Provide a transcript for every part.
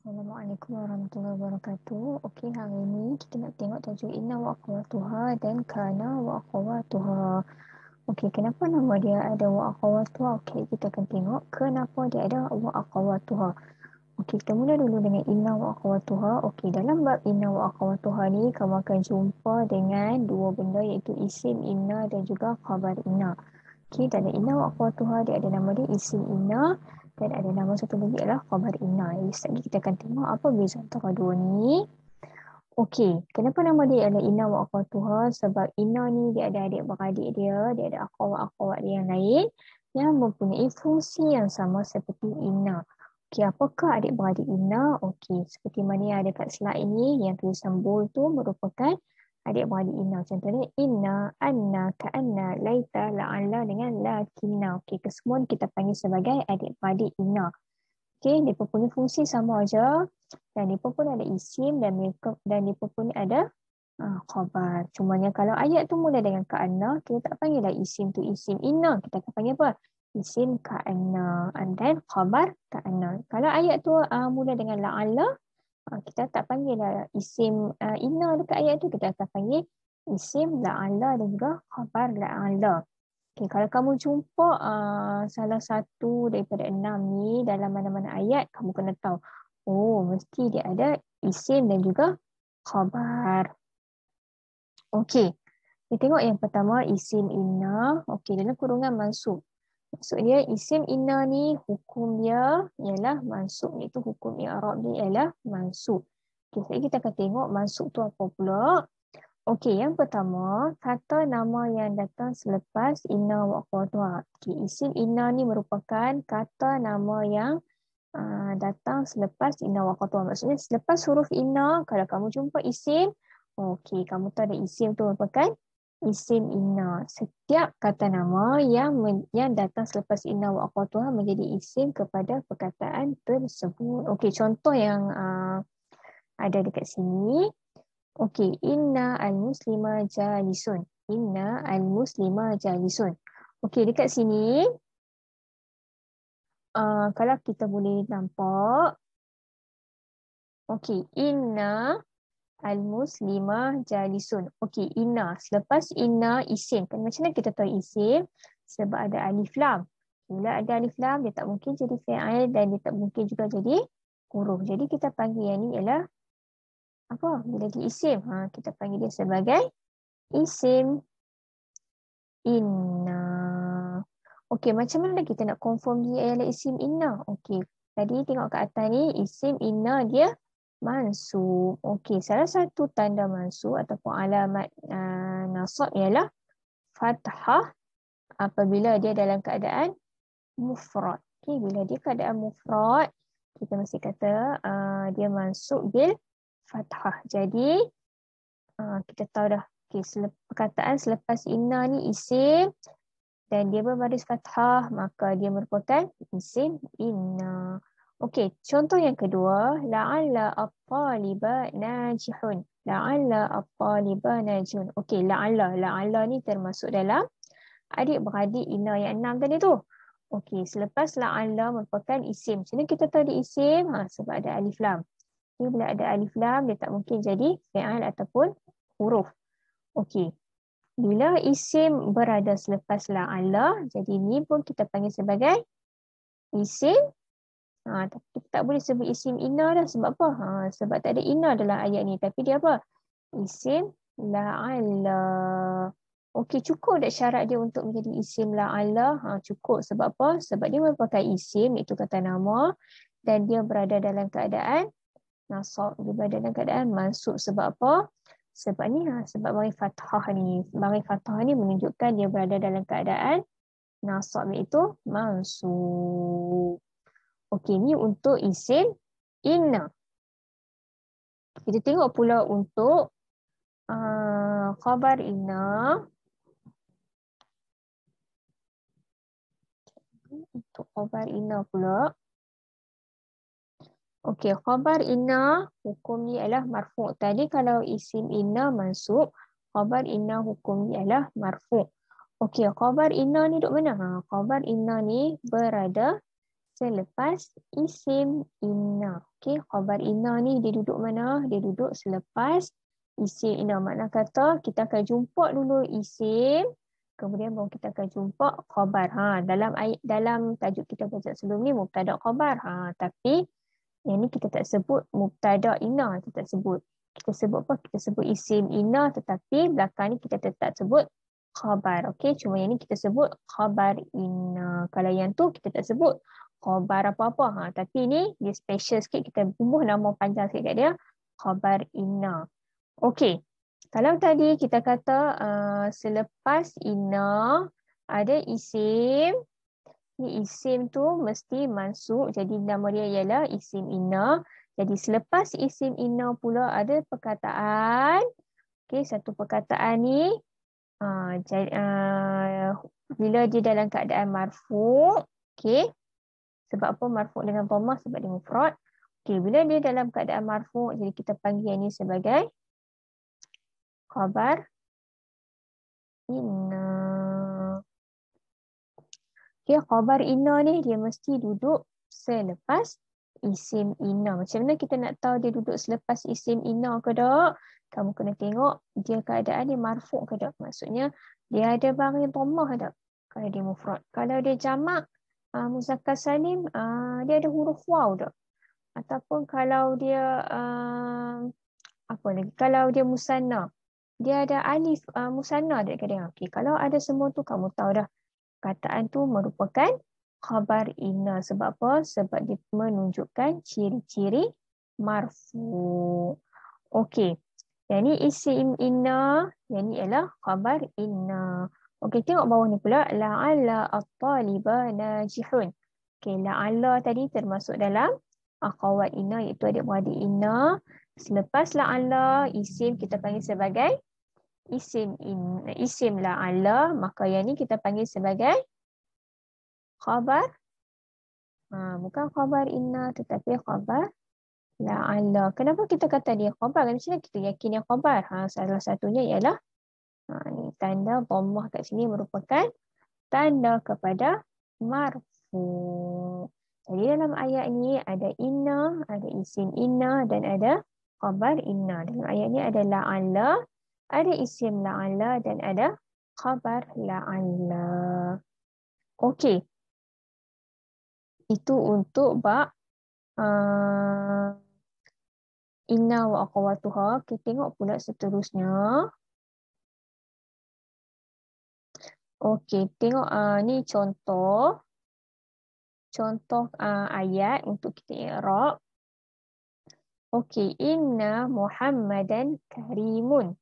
Assalamualaikum warahmatullahi wabarakatuh. Okey, hari ini kita nak tengok tajuk Inna wa aqwatuha dan kana wa aqwatuha. Okey, kenapa nama dia ada wa aqwatuha? Okey, kita akan tengok kenapa dia ada wa aqwatuha. Okey, kita mula dulu dengan Inna wa aqwatuha. Okey, dalam bab Inna wa aqwatuha ni, kamu akan jumpa dengan dua benda iaitu isim Inna dan juga khabar Inna. Okey, dalam Inna wa aqwatuha dia ada nama dia isim Inna dan ada nama satu lagi ialah khabar inna. Ustaz kita akan tengok apa beza antara dua ni. Okey, kenapa nama dia ialah inna wa akhwatuha? Sebab inna ni dia ada adik beradik dia, dia ada akhwat-akhwat dia yang lain yang mempunyai fungsi yang sama seperti inna. Okey, apakah adik beradik inna? Okey, seperti mana yang ada kat slide ini yang tulisan bold tu merupakan adik beradik inna contohnya inna anna ka'anna laita la'alla dengan la kinna okey kesemuan kita panggil sebagai adik beradik inna okey depa punya fungsi sama aja dan depa pun ada isim dan mereka dan depa pun ada uh, khabar cumanya kalau ayat tu mula dengan ka'anna kita tak panggil lah isim tu isim inna kita akan panggil apa isim ka'anna and then khabar ka'anna kalau ayat tu uh, mula dengan la'alla Ah, kita tak panggil lah isim uh, inna dekat ayat tu kita akan panggil isim la'ala dan juga khabar la'ala. Okay, kalau kamu jumpa uh, salah satu daripada enam ni dalam mana-mana ayat, kamu kena tahu. Oh, mesti dia ada isim dan juga khabar. Okey, kita tengok yang pertama isim inna. Okey, dalam kurungan mansub. Maksudnya isim inna ni hukum dia ialah mansub ni tu hukum i'rab ni ialah mansub. Okey, sekarang kita akan tengok mansub tu apa pula. Okey, yang pertama, kata nama yang datang selepas inna wa qadwa. Okey, isim inna ni merupakan kata nama yang uh, datang selepas inna wa qadwa. Maksudnya selepas huruf inna, kalau kamu jumpa isim, okey, kamu tahu ada isim tu merupakan isim inna. Setiap kata nama yang yang datang selepas inna wa aqatuha menjadi isim kepada perkataan tersebut. Okey, contoh yang uh, ada dekat sini. Okey, inna al-muslima jalisun. Inna al-muslima jalisun. Okey, dekat sini uh, kalau kita boleh nampak Okey, inna Al-Muslimah Jalisun. Okey, Inna. Selepas Inna, isim. Kan macam mana kita tahu isim? Sebab ada alif lam. Bila ada alif lam, dia tak mungkin jadi fi'al dan dia tak mungkin juga jadi huruf. Jadi kita panggil yang ni ialah apa? Bila dia isim. Ha, kita panggil dia sebagai isim. Inna. Okey, macam mana kita nak confirm dia ialah isim inna? Okey, tadi tengok kat atas ni, isim inna dia mansub. Okey, salah satu tanda mansub ataupun alamat uh, nasab ialah fathah apabila dia dalam keadaan mufrad. Okey, bila dia keadaan mufrad, kita mesti kata uh, dia mansub bil fathah. Jadi uh, kita tahu dah okey, selep perkataan selepas inna ni isim dan dia berbaris fathah, maka dia merupakan isim inna. Okey, contoh yang kedua, la'alla at-taliba najihun. La'alla at-taliba najihun. Okey, la'alla, la'alla ni termasuk dalam adik-beradik Ina yang enam tadi tu. Okey, selepas la'alla merupakan isim. Macam kita tahu dia isim? Ha, sebab ada alif lam. Okay, bila ada alif lam, dia tak mungkin jadi fi'al ataupun huruf. Okey. Bila isim berada selepas la'alla, jadi ni pun kita panggil sebagai isim Ha, tapi tak boleh sebut isim ina dah sebab apa? Ha, sebab tak ada ina dalam ayat ni. Tapi dia apa? Isim la'ala. Okey cukup dah syarat dia untuk menjadi isim la'ala. Ha, cukup sebab apa? Sebab dia merupakan isim iaitu kata nama. Dan dia berada dalam keadaan nasab. Dia berada dalam keadaan masuk sebab apa? Sebab ni ha, sebab bagi fathah ni. Bagi fathah ni menunjukkan dia berada dalam keadaan nasab iaitu masuk Okey, ni untuk isim inna. Kita tengok pula untuk uh, khabar inna. Untuk khabar inna pula. Okey, khabar inna hukumnya ialah marfu'. Tadi kalau isim inna masuk, khabar inna hukumnya ialah marfu'. Okey, khabar inna ni duduk mana? Ha, khabar inna ni berada selepas isim inna. Okey, khabar inna ni dia duduk mana? Dia duduk selepas isim inna. Makna kata kita akan jumpa dulu isim kemudian baru kita akan jumpa khabar. Ha, dalam ayat dalam tajuk kita baca sebelum ni mubtada khabar. Ha, tapi yang ni kita tak sebut mubtada inna, kita tak sebut. Kita sebut apa? Kita sebut isim inna tetapi belakang ni kita tetap sebut khabar. Okey, cuma yang ni kita sebut khabar inna. Kalau yang tu kita tak sebut khabar apa-apa. Ha, tapi ni dia special sikit. Kita bubuh nama panjang sikit kat dia. Khabar inna. Okey. Kalau tadi kita kata uh, selepas inna ada isim. Ni isim tu mesti masuk. Jadi nama dia ialah isim inna. Jadi selepas isim inna pula ada perkataan. Okey satu perkataan ni. Uh, uh, bila dia dalam keadaan marfu. Okey. Sebab apa marfu' dengan dhamma sebab dia mufrad. Okey, bila dia dalam keadaan marfu' jadi kita panggil yang ini sebagai khabar inna. Okey, khabar inna ni dia mesti duduk selepas isim inna. Macam mana kita nak tahu dia duduk selepas isim inna ke tak? Kamu kena tengok dia keadaan dia marfu' ke tak. Maksudnya dia ada baring dhamma ke tak? Kalau dia mufrad. Kalau dia jamak, uh, ah, muzakkar salim uh, dia ada huruf waw tak ataupun kalau dia uh, apa lagi kalau dia musanna dia ada alif uh, musanna dekat dia kadang. okay, kalau ada semua tu kamu tahu dah kataan tu merupakan khabar inna sebab apa sebab dia menunjukkan ciri-ciri marfu okey yang ni isim inna yang ialah khabar inna Okey, tengok bawah ni pula. La'alla at-taliba najihun. Okey, la'alla tadi termasuk dalam akhawat ina iaitu adik-beradik ina. Selepas la'alla, isim kita panggil sebagai isim in, isim la'alla. Maka yang ni kita panggil sebagai khabar. Ha, bukan khabar inna tetapi khabar la'alla. Kenapa kita kata dia khabar? Kenapa kan, kita yakin dia khabar? Ha, salah satunya ialah Ha, ini tanda dhammah kat sini merupakan tanda kepada marfu. Jadi dalam ayat ini ada inna, ada isim inna dan ada khabar inna. Dalam ayat ini ada la'alla, ada isim la'alla dan ada khabar la'alla. Okey. Itu untuk bak uh, inna wa aqwatuha. Kita tengok pula seterusnya. Okey, tengok uh, ni contoh. Contoh uh, ayat untuk kita ikhrab. Okey, inna muhammadan karimun.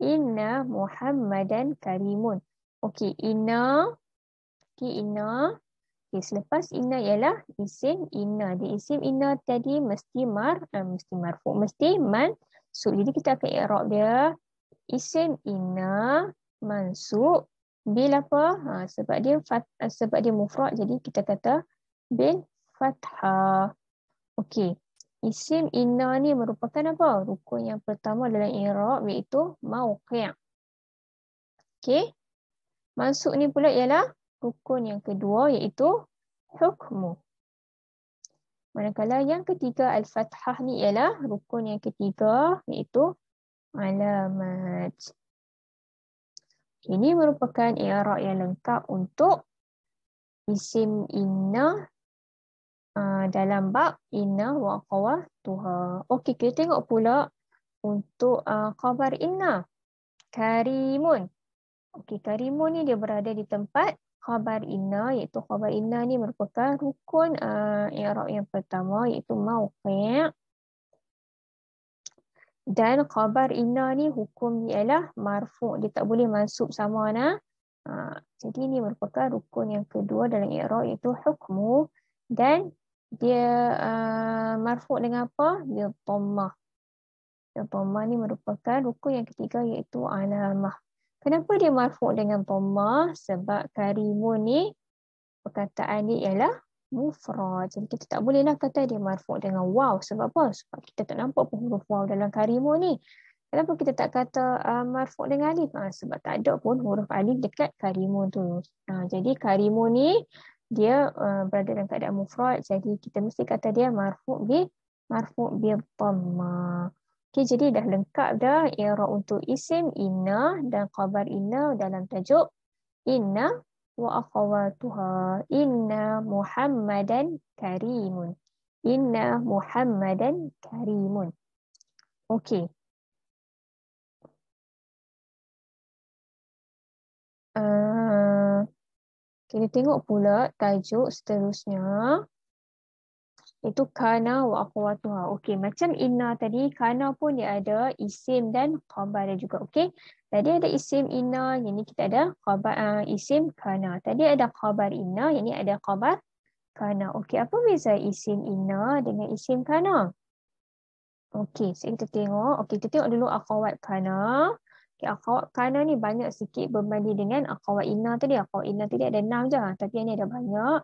Inna muhammadan karimun. Okey, inna. Okey, inna. Okey, selepas inna ialah isim inna. Di isim inna tadi mesti mar, uh, mesti marfu, mesti man. So, jadi kita akan ikhrab dia. Isim inna mansuk bil apa ha, sebab dia fat, eh, sebab dia mufrad jadi kita kata bil fathah okey isim inna ni merupakan apa rukun yang pertama dalam i'rab iaitu mauqi' okey masuk ni pula ialah rukun yang kedua iaitu hukm. manakala yang ketiga al fathah ni ialah rukun yang ketiga iaitu alamat ini merupakan i'rab yang lengkap untuk isim inna uh, dalam bab inna wa qawah tuha. Okey, kita tengok pula untuk uh, khabar inna. Karimun. Okey, karimun ni dia berada di tempat khabar inna iaitu khabar inna ni merupakan rukun uh, i'rab yang pertama iaitu mauqi' dan khabar inna ni hukum ni ialah marfu' dia tak boleh masuk sama ana ha, jadi ini merupakan rukun yang kedua dalam i'rab iaitu hukmu dan dia uh, marfu' dengan apa dia dhammah dan dhammah ni merupakan rukun yang ketiga iaitu alamah kenapa dia marfu' dengan dhammah sebab karimun ni perkataan ni ialah mufrad. Jadi kita tak boleh nak lah kata dia marfu' dengan waw. Sebab apa? Sebab kita tak nampak pun huruf waw dalam karimu ni. Kenapa kita tak kata uh, marfu' dengan alif? Ha, sebab tak ada pun huruf alif dekat karimu tu. Ha, jadi karimu ni dia uh, berada dalam keadaan mufrad. Jadi kita mesti kata dia marfu' bi marfu' bi tamma. Okay, jadi dah lengkap dah i'rab untuk isim inna dan khabar inna dalam tajuk inna wa akhawatuha inna muhammadan karimun inna muhammadan karimun okey uh, kita tengok pula tajuk seterusnya itu kana wa akhawatuha okey macam inna tadi kana pun dia ada isim dan khabar dia juga okey Tadi ada isim inna, yang kita ada khabar, uh, ah, isim kana. Tadi ada khabar inna, yang ada khabar kana. Okey, apa beza isim inna dengan isim kana? Okey, so kita tengok. Okey, kita tengok dulu akhwat kana. Okey, akhawat kana ni banyak sikit berbanding dengan akhwat inna tadi. akhwat inna tadi ada enam je, tapi yang ni ada banyak.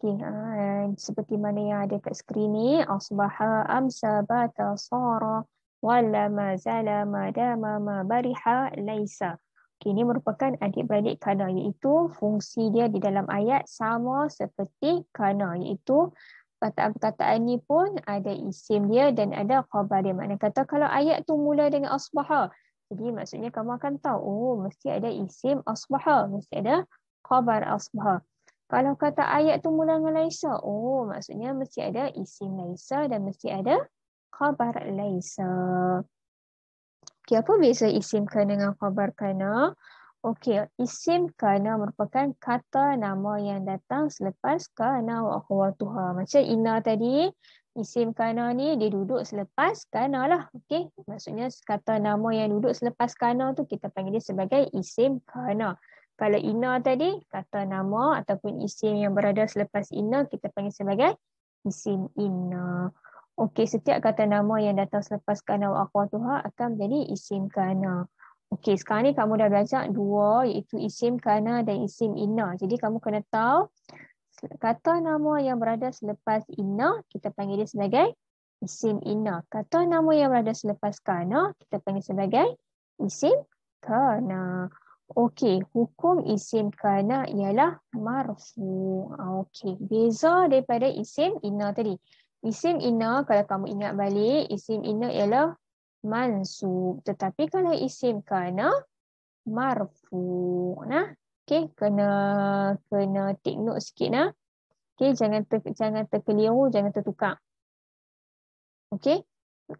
Okey, ah, seperti mana yang ada kat skrin ni. Asbaha amsa bata sarah wala ma zala ma dama ma bariha laisa. Okay, ini merupakan adik-beradik kana iaitu fungsi dia di dalam ayat sama seperti kana iaitu perkataan-perkataan ni pun ada isim dia dan ada khabar dia. Maknanya kata kalau ayat tu mula dengan asbaha. Jadi maksudnya kamu akan tahu oh mesti ada isim asbaha, mesti ada khabar asbaha. Kalau kata ayat tu mula dengan laisa, oh maksudnya mesti ada isim laisa dan mesti ada khabar laisa. Okey, apa beza isim kana dengan khabar kana? Okey, isim kana merupakan kata nama yang datang selepas kana wa khawatuha. Macam Ina tadi, isim kana ni dia duduk selepas kana lah. Okey, maksudnya kata nama yang duduk selepas kana tu kita panggil dia sebagai isim kana. Kalau Ina tadi, kata nama ataupun isim yang berada selepas Ina kita panggil sebagai isim Ina. Okey, setiap kata nama yang datang selepas kana wa aqwatuha akan menjadi isim kana. Okey, sekarang ni kamu dah belajar dua iaitu isim kana dan isim inna. Jadi kamu kena tahu kata nama yang berada selepas inna kita panggil dia sebagai isim inna. Kata nama yang berada selepas kana kita panggil sebagai isim kana. Okey, hukum isim kana ialah marfu. Ah, okey, beza daripada isim inna tadi. Isim inna, kalau kamu ingat balik, isim inna ialah mansub. Tetapi kalau isim kana, marfu. Nah, okay, kena kena take note sikit. Nah. Okay, jangan ter, jangan terkeliru, jangan tertukar. Okay,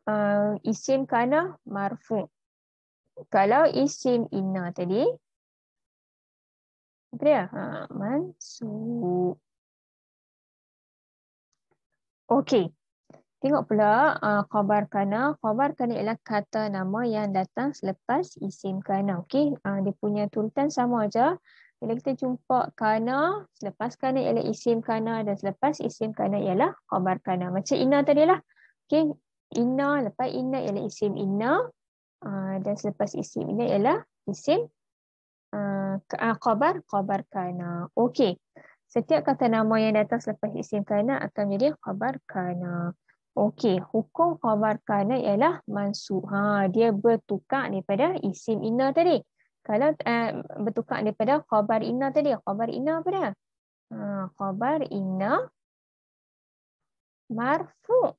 uh, isim kana, marfu. Kalau isim inna tadi, apa ya? Ha, mansub. Okey. Tengok pula uh, khabar kana. Khabar kana ialah kata nama yang datang selepas isim kana. Okey. Uh, dia punya turutan sama aja. Bila kita jumpa kana, selepas kana ialah isim kana dan selepas isim kana ialah khabar kana. Macam inna tadi lah. Okey. Inna, lepas inna ialah isim inna. Uh, dan selepas isim inna ialah isim uh, uh, khabar khabar kana. Okey. Setiap kata nama yang datang selepas isim kana akan menjadi khabar kana. Okey, hukum khabar kana ialah mansuh. Ha, dia bertukar daripada isim inna tadi. Kalau uh, bertukar daripada khabar inna tadi, khabar inna apa dia? Ha, khabar inna marfu.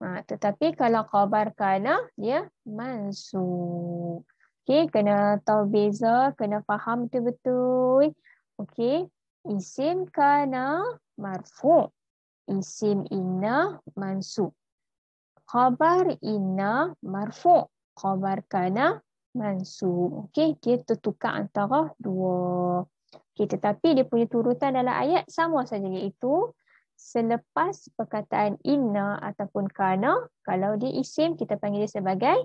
Ha, tetapi kalau khabar kana dia mansuh. Okey, kena tahu beza, kena faham betul-betul. Okey. Isim kana marfu. Isim inna mansub. Khabar inna marfu. Khabar kana mansub. Okey, dia tertukar antara dua. Okey, tetapi dia punya turutan dalam ayat sama saja iaitu selepas perkataan inna ataupun kana, kalau dia isim kita panggil dia sebagai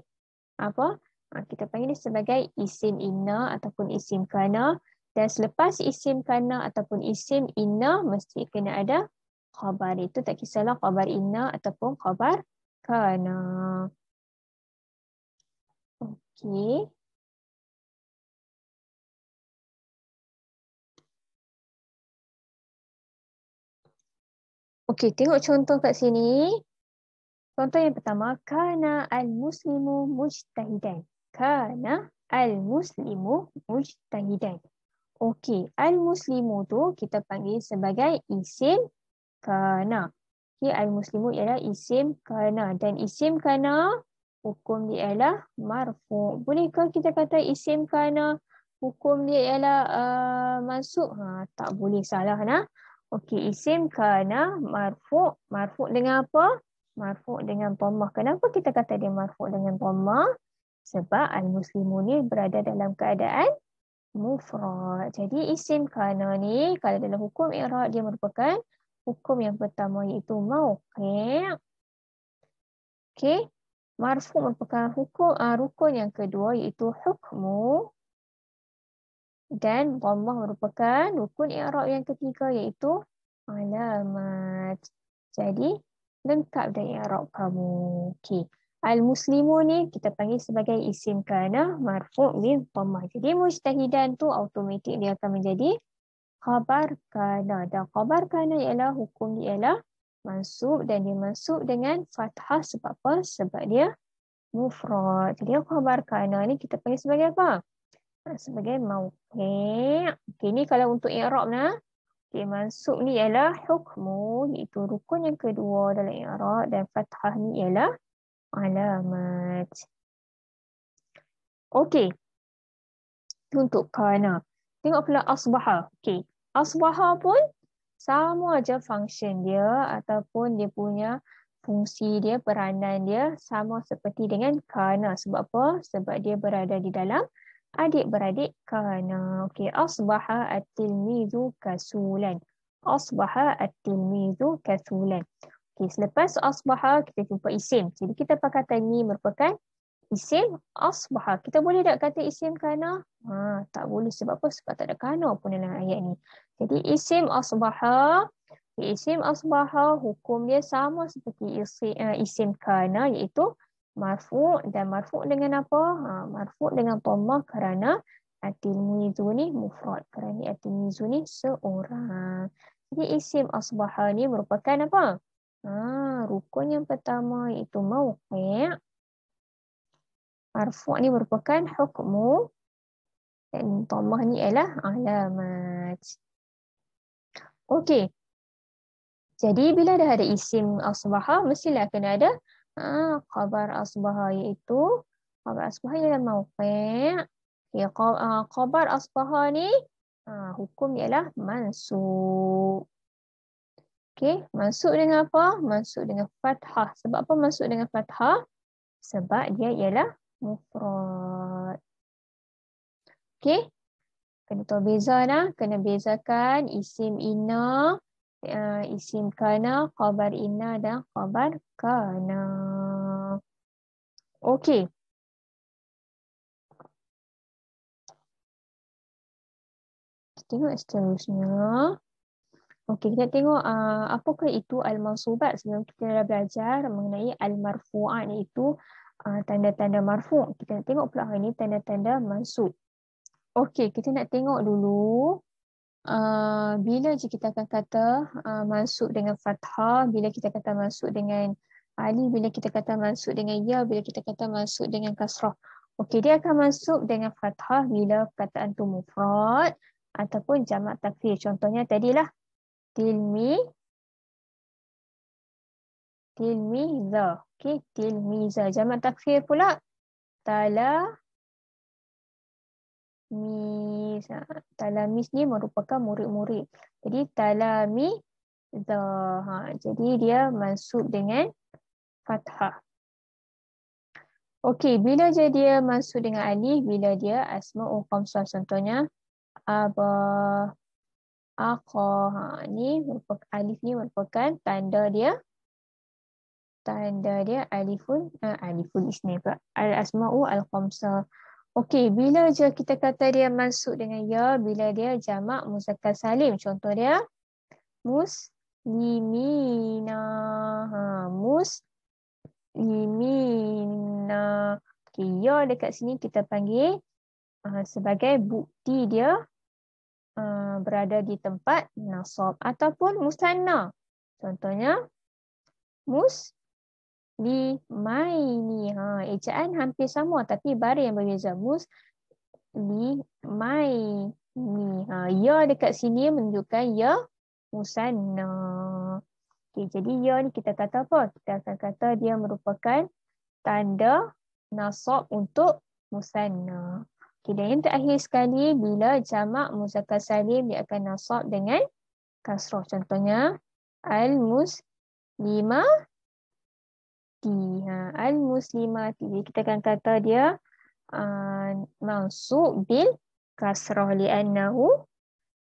apa? Ha, kita panggil dia sebagai isim inna ataupun isim kana. Dan selepas isim kana ataupun isim inna mesti kena ada khabar. Itu tak kisahlah khabar inna ataupun khabar kana. Okey. Okey, tengok contoh kat sini. Contoh yang pertama, kana al-muslimu mujtahidan. Kana al-muslimu mujtahidan. Okey, al-muslimu tu kita panggil sebagai isim kana. Okey, al-muslimu ialah isim kana dan isim kana hukum dia ialah marfu. Bolehkah kita kata isim kana hukum dia ialah uh, masuk? Ha, tak boleh salah nah. Okey, isim kana marfu. Marfu dengan apa? Marfu dengan dhamma. Kenapa kita kata dia marfu dengan dhamma? Sebab al-muslimu ni berada dalam keadaan mufrad. Jadi isim kana ni kalau dalam hukum i'rab dia merupakan hukum yang pertama iaitu mauqi'. Okey. Marfu merupakan hukum uh, rukun yang kedua iaitu hukmu dan dhammah merupakan rukun i'rab yang ketiga iaitu alamat. Jadi lengkap dengan i'rab kamu. Okey. Al-Muslimu ni kita panggil sebagai isim kana marfu' min dhamma. Jadi mujtahidan tu automatik dia akan menjadi khabar kana. Dan khabar kana ialah hukum dia ialah masuk dan dia masuk dengan fathah sebab apa? Sebab dia mufrad. Jadi khabar kana ni kita panggil sebagai apa? Ha, sebagai mauqi'. Okey ni kalau untuk i'rab nah. Okey masuk ni ialah hukmu iaitu rukun yang kedua dalam i'rab dan fathah ni ialah Alamat. Okey. Untuk kana. Tengok pula asbaha. Okey. Asbaha pun sama aja function dia ataupun dia punya fungsi dia, peranan dia sama seperti dengan kana. Sebab apa? Sebab dia berada di dalam adik-beradik kana. Okey. Asbaha at-tilmizu kasulan. Asbaha at-tilmizu kasulan. Okay, selepas asbaha, kita jumpa isim. Jadi kita perkataan ni merupakan isim asbaha. Kita boleh tak kata isim kana? Ha, tak boleh sebab apa? Sebab tak ada kana pun dalam ayat ni. Jadi isim asbaha, isim asbaha hukum dia sama seperti eh, isim, uh, isim kana iaitu marfu' dan marfu' dengan apa? Ha, marfu' dengan tomah kerana atil mizu ni mufrad kerana atil mizu ni seorang. Jadi isim asbaha ni merupakan apa? Ah, rukun yang pertama iaitu mauqi' marfu' ni merupakan hukmu dan tamah ni ialah alamat okey jadi bila dah ada isim asbaha mestilah kena ada ha khabar asbaha iaitu khabar asbaha ialah mauqi' ya ah, khabar asbaha ni ha, hukum ialah mansub Okey, masuk dengan apa? Masuk dengan fathah. Sebab apa masuk dengan fathah? Sebab dia ialah mufrad. Okey. Kena tahu beza lah. Kena bezakan isim inna, eh, isim kana, khabar inna dan khabar kana. Okey. tengok seterusnya. Okey, kita tengok uh, apakah itu al-mansubat sebelum kita dah belajar mengenai al-marfu'an iaitu uh, tanda-tanda uh, marfu'. Kita nak tengok pula hari ni tanda-tanda mansub. Okey, kita nak tengok dulu uh, bila je kita akan kata uh, mansub dengan fathah, bila kita kata mansub dengan ali, bila kita kata mansub dengan ya, bila kita kata mansub dengan kasrah. Okey, dia akan mansub dengan fathah bila perkataan tu mufrad ataupun jamak takfir. Contohnya tadilah Tell me. Tell me the. Okay. Tell me the. Jamat takfir pula. Tala. Miss. Tala miss ni merupakan murid-murid. Jadi tala mi the. Ha. Jadi dia masuk dengan fathah. Okey, bila je dia masuk dengan alif, bila dia asma'ul khamsah contohnya abah Aku Ha ni merupakan alif ni merupakan tanda dia tanda dia alifun uh, ha, aliful isna pula. Al asma'u al khamsa. Okey, bila je kita kata dia masuk dengan ya, bila dia jamak muzakkar salim. Contoh dia muslimina. Ha muslimina. Okey, ya dekat sini kita panggil uh, sebagai bukti dia Uh, berada di tempat nasab ataupun musanna. Contohnya mus li maini. Ha, ejaan hampir sama tapi baris yang berbeza. Mus li maini. Ha, ya dekat sini menunjukkan ya musanna. Okay, jadi ya ni kita kata apa? Kita akan kata dia merupakan tanda nasab untuk musanna. Okay, dan yang terakhir sekali, bila jama' muzakkar salim, dia akan nasab dengan kasroh Contohnya, al-muslimati. Ha, al-muslimati. Kita akan kata dia uh, mansub bil kasroh li'annahu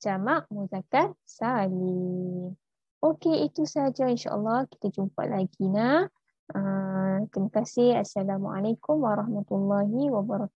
jama' muzakkar salim. Okey, itu sahaja insyaAllah. Kita jumpa lagi. Nah. Uh, terima kasih. Assalamualaikum warahmatullahi wabarakatuh.